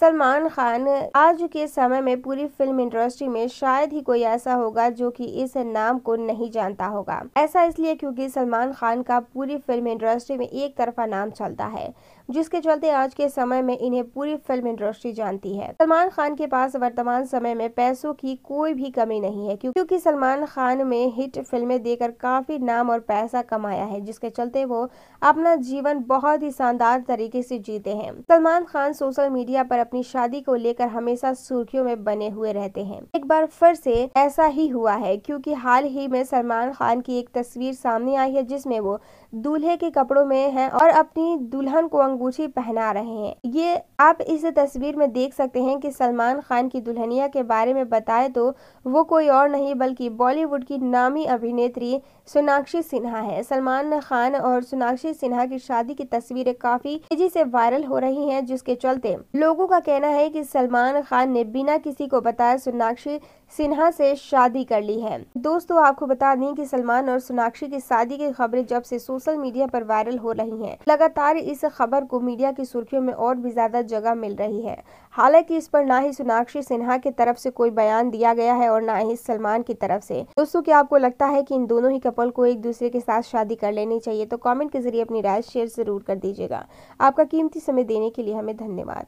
सलमान खान आज के समय में पूरी फिल्म इंडस्ट्री में शायद ही कोई ऐसा होगा जो कि इस नाम को नहीं जानता होगा ऐसा इसलिए क्योंकि सलमान खान का पूरी फिल्म इंडस्ट्री में एक तरफा नाम चलता है जिसके चलते आज के समय में इन्हें पूरी फिल्म इंडस्ट्री जानती है सलमान खान के पास वर्तमान समय में पैसों की कोई भी कमी नहीं है क्योंकि सलमान खान में हिट फिल्में देकर काफी नाम और पैसा कमाया है जिसके चलते वो अपना जीवन बहुत ही शानदार तरीके से जीते हैं सलमान खान सोशल मीडिया पर अपनी शादी को लेकर हमेशा सुर्खियों में बने हुए रहते हैं एक बार फिर से ऐसा ही हुआ है क्योंकि हाल ही में सलमान खान की एक तस्वीर सामने आई है जिसमें वो दूल्हे के कपड़ों में हैं और अपनी दुल्हन को अंगूठी पहना रहे हैं ये आप इस तस्वीर में देख सकते हैं कि सलमान खान की दुल्हनिया के बारे में बताए तो वो कोई और नहीं बल्कि बॉलीवुड की नामी अभिनेत्री सोनाक्षी सिन्हा है सलमान खान और सोनाक्षी सिन्हा की शादी की तस्वीरें काफी तेजी से वायरल हो रही हैं जिसके चलते लोगों का का कहना है कि सलमान खान ने बिना किसी को बताए सोनाक्षी सिन्हा से शादी कर ली है दोस्तों आपको बता दें कि सलमान और सोनाक्षी की शादी की खबरें जब से सोशल मीडिया पर वायरल हो रही हैं लगातार इस खबर को मीडिया की सुर्खियों में और भी ज्यादा जगह मिल रही है हालांकि इस पर ना ही सोनाक्षी सिन्हा की तरफ से कोई बयान दिया गया है और ना ही सलमान की तरफ से दोस्तों क्या आपको लगता है कि इन दोनों ही कपल को एक दूसरे के साथ शादी कर लेनी चाहिए तो कमेंट के जरिए अपनी राय शेयर जरूर कर दीजिएगा आपका कीमती समय देने के लिए हमें धन्यवाद